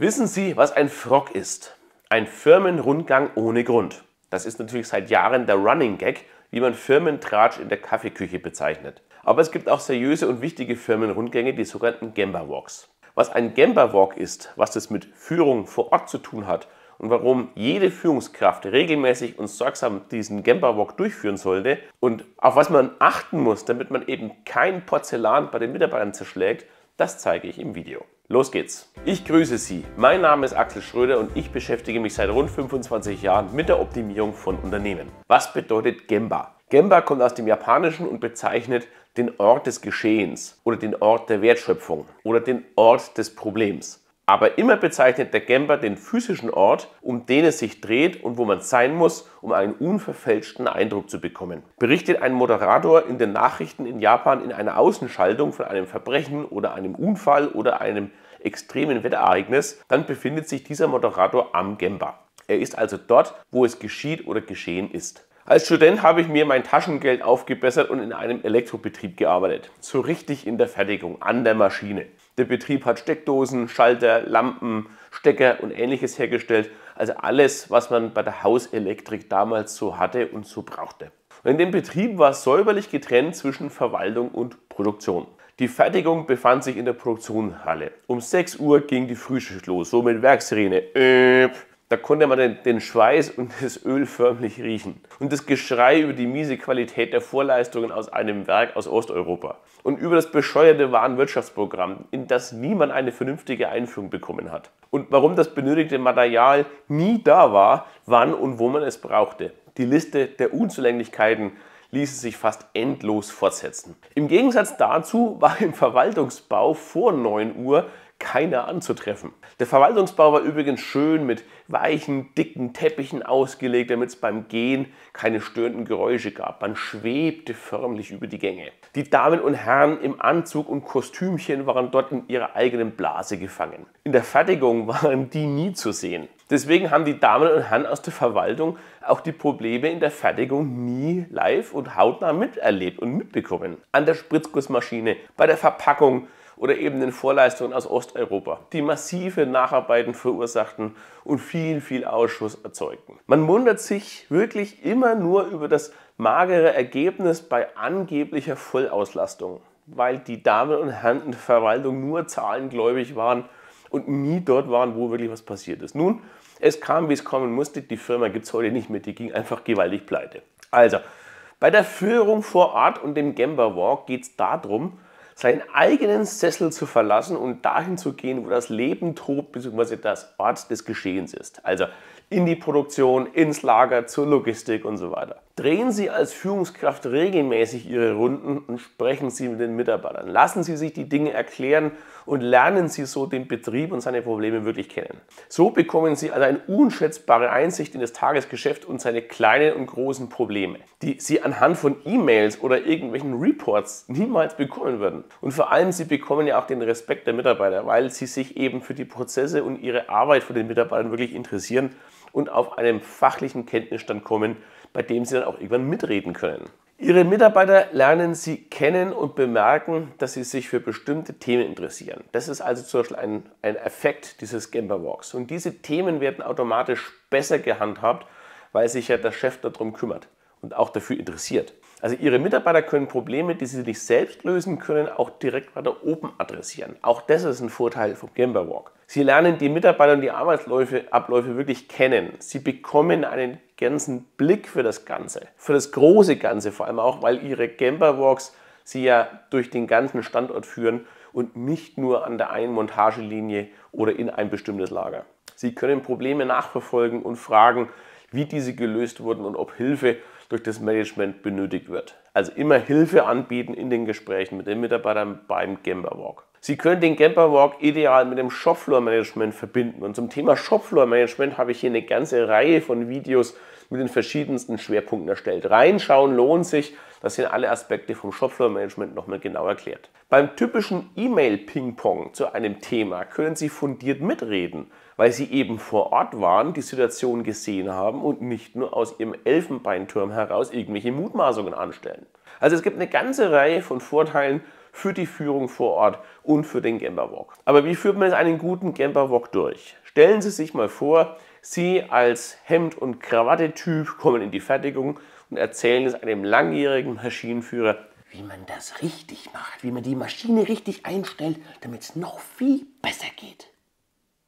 Wissen Sie, was ein Frog ist? Ein Firmenrundgang ohne Grund. Das ist natürlich seit Jahren der Running Gag, wie man Firmentratsch in der Kaffeeküche bezeichnet. Aber es gibt auch seriöse und wichtige Firmenrundgänge, die sogenannten Gemba Walks. Was ein Gemba Walk ist, was das mit Führung vor Ort zu tun hat und warum jede Führungskraft regelmäßig und sorgsam diesen Gemba Walk durchführen sollte und auf was man achten muss, damit man eben kein Porzellan bei den Mitarbeitern zerschlägt, das zeige ich im Video. Los geht's! Ich grüße Sie. Mein Name ist Axel Schröder und ich beschäftige mich seit rund 25 Jahren mit der Optimierung von Unternehmen. Was bedeutet Gemba? Gemba kommt aus dem Japanischen und bezeichnet den Ort des Geschehens oder den Ort der Wertschöpfung oder den Ort des Problems. Aber immer bezeichnet der Gemba den physischen Ort, um den es sich dreht und wo man sein muss, um einen unverfälschten Eindruck zu bekommen. Berichtet ein Moderator in den Nachrichten in Japan in einer Außenschaltung von einem Verbrechen oder einem Unfall oder einem extremen Wetterereignis, dann befindet sich dieser Moderator am Gemba. Er ist also dort, wo es geschieht oder geschehen ist. Als Student habe ich mir mein Taschengeld aufgebessert und in einem Elektrobetrieb gearbeitet. So richtig in der Fertigung, an der Maschine. Der Betrieb hat Steckdosen, Schalter, Lampen, Stecker und ähnliches hergestellt. Also alles, was man bei der Hauselektrik damals so hatte und so brauchte. Und in dem Betrieb war säuberlich getrennt zwischen Verwaltung und Produktion. Die Fertigung befand sich in der Produktionshalle. Um 6 Uhr ging die Frühschicht los, so mit Werksirene. Da konnte man den, den Schweiß und das Öl förmlich riechen. Und das Geschrei über die miese Qualität der Vorleistungen aus einem Werk aus Osteuropa. Und über das bescheuerte Warenwirtschaftsprogramm, in das niemand eine vernünftige Einführung bekommen hat. Und warum das benötigte Material nie da war, wann und wo man es brauchte. Die Liste der Unzulänglichkeiten ließe sich fast endlos fortsetzen. Im Gegensatz dazu war im Verwaltungsbau vor 9 Uhr keiner anzutreffen. Der Verwaltungsbau war übrigens schön mit weichen, dicken Teppichen ausgelegt, damit es beim Gehen keine störenden Geräusche gab. Man schwebte förmlich über die Gänge. Die Damen und Herren im Anzug und Kostümchen waren dort in ihrer eigenen Blase gefangen. In der Fertigung waren die nie zu sehen. Deswegen haben die Damen und Herren aus der Verwaltung auch die Probleme in der Fertigung nie live und hautnah miterlebt und mitbekommen. An der Spritzgussmaschine, bei der Verpackung, oder eben den Vorleistungen aus Osteuropa, die massive Nacharbeiten verursachten und viel, viel Ausschuss erzeugten. Man wundert sich wirklich immer nur über das magere Ergebnis bei angeblicher Vollauslastung, weil die Damen und Herren in der Verwaltung nur zahlengläubig waren und nie dort waren, wo wirklich was passiert ist. Nun, es kam, wie es kommen musste. Die Firma gibt es heute nicht mehr. Die ging einfach gewaltig pleite. Also, bei der Führung vor Ort und dem Gemba Walk geht es darum, seinen eigenen Sessel zu verlassen und dahin zu gehen, wo das Leben tobt, beziehungsweise das Ort des Geschehens ist. Also in die Produktion, ins Lager, zur Logistik und so weiter. Drehen Sie als Führungskraft regelmäßig Ihre Runden und sprechen Sie mit den Mitarbeitern. Lassen Sie sich die Dinge erklären und lernen Sie so den Betrieb und seine Probleme wirklich kennen. So bekommen Sie also eine unschätzbare Einsicht in das Tagesgeschäft und seine kleinen und großen Probleme, die Sie anhand von E-Mails oder irgendwelchen Reports niemals bekommen würden. Und vor allem, Sie bekommen ja auch den Respekt der Mitarbeiter, weil Sie sich eben für die Prozesse und Ihre Arbeit von den Mitarbeitern wirklich interessieren und auf einem fachlichen Kenntnisstand kommen, bei dem sie dann auch irgendwann mitreden können. Ihre Mitarbeiter lernen Sie kennen und bemerken, dass Sie sich für bestimmte Themen interessieren. Das ist also zum Beispiel ein, ein Effekt dieses Gemba Walks. Und diese Themen werden automatisch besser gehandhabt, weil sich ja der Chef darum kümmert und auch dafür interessiert. Also Ihre Mitarbeiter können Probleme, die Sie nicht selbst lösen können, auch direkt weiter oben adressieren. Auch das ist ein Vorteil vom Gemba Walk. Sie lernen die Mitarbeiter und die Arbeitsabläufe wirklich kennen. Sie bekommen einen ganzen Blick für das Ganze, für das große Ganze vor allem auch, weil ihre Camperwalks sie ja durch den ganzen Standort führen und nicht nur an der einen Montagelinie oder in ein bestimmtes Lager. Sie können Probleme nachverfolgen und fragen, wie diese gelöst wurden und ob Hilfe durch das Management benötigt wird. Also immer Hilfe anbieten in den Gesprächen mit den Mitarbeitern beim Gemba Walk. Sie können den Camper ideal mit dem Shopfloor Management verbinden. Und zum Thema Shopfloor Management habe ich hier eine ganze Reihe von Videos mit den verschiedensten Schwerpunkten erstellt. Reinschauen lohnt sich, das sind alle Aspekte vom Shopfloor-Management nochmal genau erklärt. Beim typischen E-Mail-Ping-Pong zu einem Thema können Sie fundiert mitreden, weil Sie eben vor Ort waren, die Situation gesehen haben und nicht nur aus Ihrem Elfenbeinturm heraus irgendwelche Mutmaßungen anstellen. Also es gibt eine ganze Reihe von Vorteilen für die Führung vor Ort und für den Gemba Walk. Aber wie führt man jetzt einen guten Gemba Walk durch? Stellen Sie sich mal vor, Sie als Hemd- und Krawatte-Typ kommen in die Fertigung und erzählen es einem langjährigen Maschinenführer, wie man das richtig macht, wie man die Maschine richtig einstellt, damit es noch viel besser geht.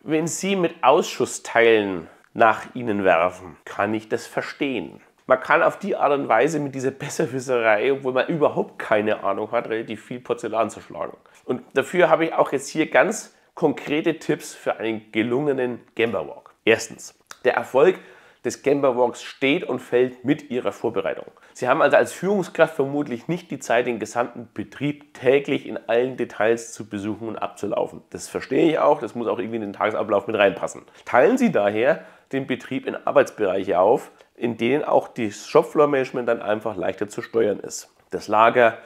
Wenn Sie mit Ausschussteilen nach Ihnen werfen, kann ich das verstehen. Man kann auf die Art und Weise mit dieser Besserwisserei, obwohl man überhaupt keine Ahnung hat, relativ viel Porzellan zerschlagen. Und dafür habe ich auch jetzt hier ganz konkrete Tipps für einen gelungenen Gamba Walk. Erstens, der Erfolg des Gemba Walks steht und fällt mit ihrer Vorbereitung. Sie haben also als Führungskraft vermutlich nicht die Zeit, den gesamten Betrieb täglich in allen Details zu besuchen und abzulaufen. Das verstehe ich auch, das muss auch irgendwie in den Tagesablauf mit reinpassen. Teilen Sie daher den Betrieb in Arbeitsbereiche auf, in denen auch das Shopfloor-Management dann einfach leichter zu steuern ist. Das Lager,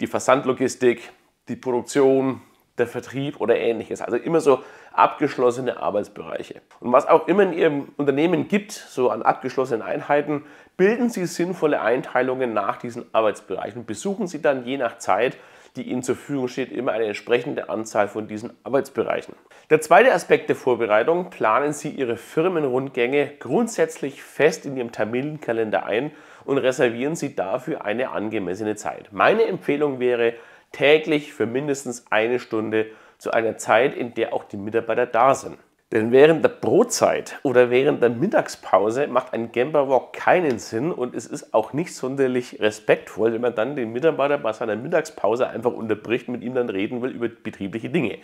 die Versandlogistik, die Produktion, der Vertrieb oder ähnliches. Also immer so abgeschlossene Arbeitsbereiche. Und was auch immer in Ihrem Unternehmen gibt, so an abgeschlossenen Einheiten, bilden Sie sinnvolle Einteilungen nach diesen Arbeitsbereichen und besuchen Sie dann je nach Zeit, die Ihnen zur Verfügung steht, immer eine entsprechende Anzahl von diesen Arbeitsbereichen. Der zweite Aspekt der Vorbereitung, planen Sie Ihre Firmenrundgänge grundsätzlich fest in Ihrem Terminkalender ein und reservieren Sie dafür eine angemessene Zeit. Meine Empfehlung wäre, täglich für mindestens eine Stunde zu einer Zeit, in der auch die Mitarbeiter da sind. Denn während der Brotzeit oder während der Mittagspause macht ein Gamber Walk keinen Sinn und es ist auch nicht sonderlich respektvoll, wenn man dann den Mitarbeiter bei seiner Mittagspause einfach unterbricht, und mit ihm dann reden will über betriebliche Dinge.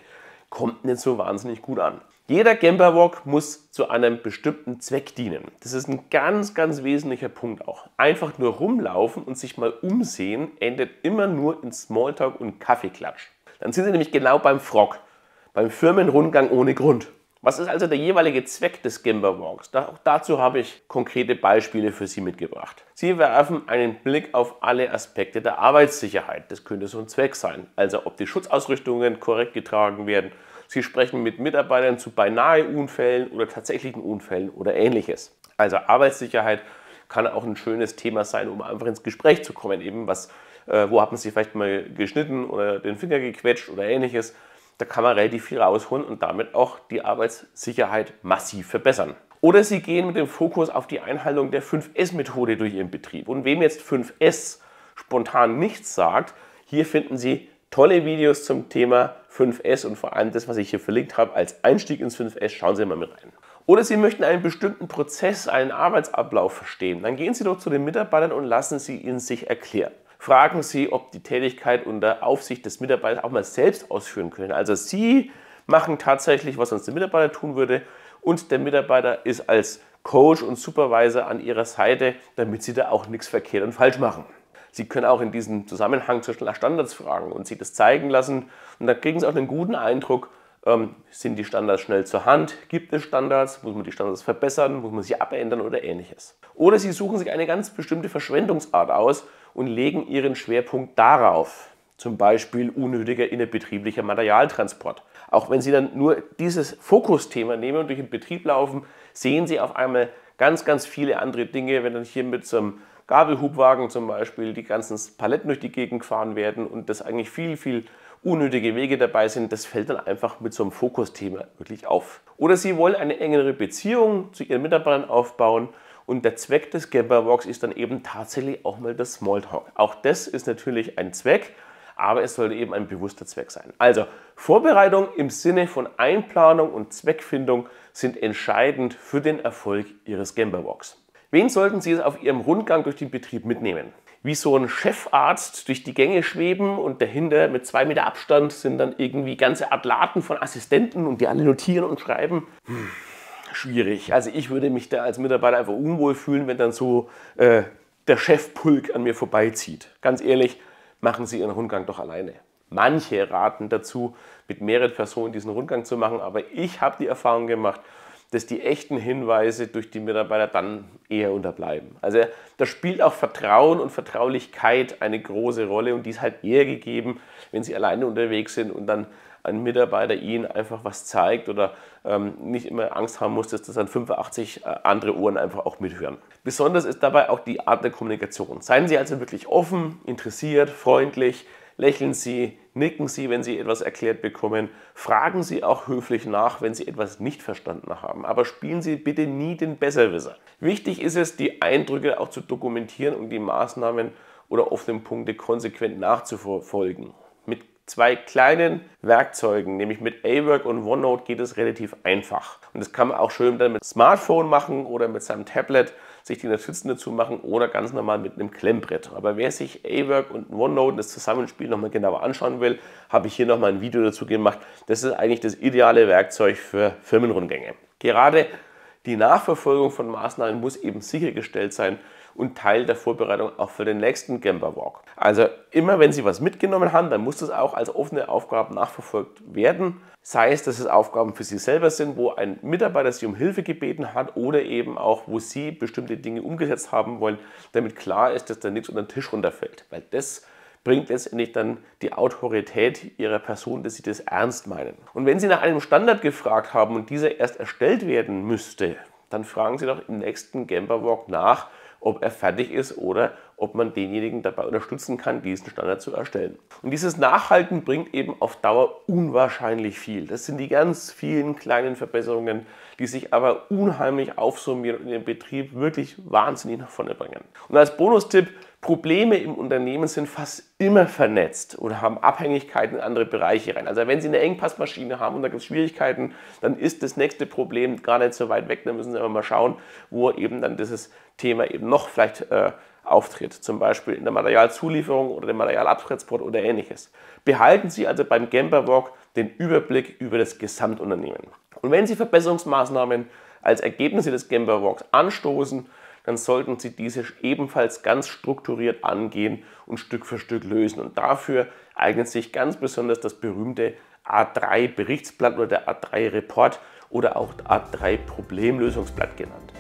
Kommt nicht so wahnsinnig gut an. Jeder Gamber Walk muss zu einem bestimmten Zweck dienen. Das ist ein ganz, ganz wesentlicher Punkt auch. Einfach nur rumlaufen und sich mal umsehen endet immer nur in Smalltalk und Kaffeeklatsch. Dann sind Sie nämlich genau beim Frog, beim Firmenrundgang ohne Grund. Was ist also der jeweilige Zweck des Gemba Walks? Da, auch dazu habe ich konkrete Beispiele für Sie mitgebracht. Sie werfen einen Blick auf alle Aspekte der Arbeitssicherheit. Das könnte so ein Zweck sein. Also ob die Schutzausrüstungen korrekt getragen werden. Sie sprechen mit Mitarbeitern zu beinahe Unfällen oder tatsächlichen Unfällen oder ähnliches. Also Arbeitssicherheit kann auch ein schönes Thema sein, um einfach ins Gespräch zu kommen, eben was äh, wo hat man sich vielleicht mal geschnitten oder den Finger gequetscht oder ähnliches. Da kann man relativ viel rausholen und damit auch die Arbeitssicherheit massiv verbessern. Oder Sie gehen mit dem Fokus auf die Einhaltung der 5S-Methode durch Ihren Betrieb. Und wem jetzt 5S spontan nichts sagt, hier finden Sie tolle Videos zum Thema 5S und vor allem das, was ich hier verlinkt habe, als Einstieg ins 5S. Schauen Sie mal mit rein. Oder Sie möchten einen bestimmten Prozess, einen Arbeitsablauf verstehen. Dann gehen Sie doch zu den Mitarbeitern und lassen Sie ihn sich erklären fragen Sie, ob die Tätigkeit unter Aufsicht des Mitarbeiters auch mal selbst ausführen können. Also Sie machen tatsächlich, was sonst der Mitarbeiter tun würde und der Mitarbeiter ist als Coach und Supervisor an Ihrer Seite, damit Sie da auch nichts verkehrt und falsch machen. Sie können auch in diesem Zusammenhang zwischen Standards fragen und sich das zeigen lassen. Und da kriegen Sie auch einen guten Eindruck, ähm, sind die Standards schnell zur Hand? Gibt es Standards? Muss man die Standards verbessern? Muss man sie abändern oder ähnliches? Oder Sie suchen sich eine ganz bestimmte Verschwendungsart aus und legen ihren Schwerpunkt darauf. Zum Beispiel unnötiger innerbetrieblicher Materialtransport. Auch wenn Sie dann nur dieses Fokusthema nehmen und durch den Betrieb laufen, sehen Sie auf einmal ganz, ganz viele andere Dinge, wenn dann hier mit so einem Gabelhubwagen zum Beispiel die ganzen Paletten durch die Gegend gefahren werden und das eigentlich viel, viel unnötige Wege dabei sind, das fällt dann einfach mit so einem Fokusthema wirklich auf. Oder Sie wollen eine engere Beziehung zu Ihren Mitarbeitern aufbauen und der Zweck des Gabberbox ist dann eben tatsächlich auch mal das Smalltalk. Auch das ist natürlich ein Zweck, aber es sollte eben ein bewusster Zweck sein. Also Vorbereitung im Sinne von Einplanung und Zweckfindung sind entscheidend für den Erfolg Ihres Gamblerbox. Wen sollten Sie es auf Ihrem Rundgang durch den Betrieb mitnehmen? Wie so ein Chefarzt durch die Gänge schweben und dahinter mit zwei Meter Abstand sind dann irgendwie ganze Atlaten von Assistenten und die alle notieren und schreiben. Hm schwierig. Also ich würde mich da als Mitarbeiter einfach unwohl fühlen, wenn dann so äh, der Chefpulk an mir vorbeizieht. Ganz ehrlich, machen Sie Ihren Rundgang doch alleine. Manche raten dazu, mit mehreren Personen diesen Rundgang zu machen, aber ich habe die Erfahrung gemacht, dass die echten Hinweise durch die Mitarbeiter dann eher unterbleiben. Also da spielt auch Vertrauen und Vertraulichkeit eine große Rolle und die ist halt eher gegeben, wenn sie alleine unterwegs sind und dann ein Mitarbeiter ihnen einfach was zeigt oder ähm, nicht immer Angst haben muss, dass das dann 85 äh, andere Ohren einfach auch mithören. Besonders ist dabei auch die Art der Kommunikation. Seien Sie also wirklich offen, interessiert, freundlich, lächeln Sie, nicken Sie, wenn Sie etwas erklärt bekommen, fragen Sie auch höflich nach, wenn Sie etwas nicht verstanden haben, aber spielen Sie bitte nie den Besserwisser. Wichtig ist es, die Eindrücke auch zu dokumentieren und die Maßnahmen oder offenen Punkte konsequent nachzuverfolgen. Mit zwei kleinen Werkzeugen, nämlich mit A-Work und OneNote, geht es relativ einfach. Und das kann man auch schön dann mit Smartphone machen oder mit seinem Tablet sich die Notizen dazu machen oder ganz normal mit einem Klemmbrett. Aber wer sich A-Work und OneNote, das Zusammenspiel, nochmal genauer anschauen will, habe ich hier nochmal ein Video dazu gemacht. Das ist eigentlich das ideale Werkzeug für Firmenrundgänge. Gerade die Nachverfolgung von Maßnahmen muss eben sichergestellt sein, und Teil der Vorbereitung auch für den nächsten Gemba Walk. Also immer wenn Sie was mitgenommen haben, dann muss das auch als offene Aufgabe nachverfolgt werden. Sei es, dass es Aufgaben für Sie selber sind, wo ein Mitarbeiter Sie um Hilfe gebeten hat oder eben auch, wo Sie bestimmte Dinge umgesetzt haben wollen, damit klar ist, dass da nichts unter den Tisch runterfällt. Weil das bringt letztendlich dann die Autorität ihrer Person, dass sie das ernst meinen. Und wenn sie nach einem Standard gefragt haben und dieser erst erstellt werden müsste, dann fragen sie doch im nächsten Gamber Walk nach, ob er fertig ist oder ob man denjenigen dabei unterstützen kann, diesen Standard zu erstellen. Und dieses Nachhalten bringt eben auf Dauer unwahrscheinlich viel. Das sind die ganz vielen kleinen Verbesserungen, die sich aber unheimlich aufsummieren und den Betrieb wirklich wahnsinnig nach vorne bringen. Und als Bonustipp Probleme im Unternehmen sind fast immer vernetzt oder haben Abhängigkeiten in andere Bereiche rein. Also wenn Sie eine Engpassmaschine haben und da gibt es Schwierigkeiten, dann ist das nächste Problem gar nicht so weit weg. Da müssen Sie aber mal schauen, wo eben dann dieses Thema eben noch vielleicht äh, auftritt. Zum Beispiel in der Materialzulieferung oder dem Materialabtransport oder ähnliches. Behalten Sie also beim Gamper den Überblick über das Gesamtunternehmen. Und wenn Sie Verbesserungsmaßnahmen als Ergebnisse des Gamper anstoßen, dann sollten Sie diese ebenfalls ganz strukturiert angehen und Stück für Stück lösen. Und dafür eignet sich ganz besonders das berühmte A3-Berichtsblatt oder der A3-Report oder auch A3-Problemlösungsblatt genannt.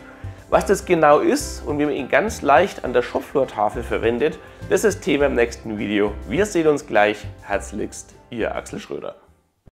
Was das genau ist und wie man ihn ganz leicht an der Shopfloor-Tafel verwendet, das ist Thema im nächsten Video. Wir sehen uns gleich. Herzlichst, Ihr Axel Schröder.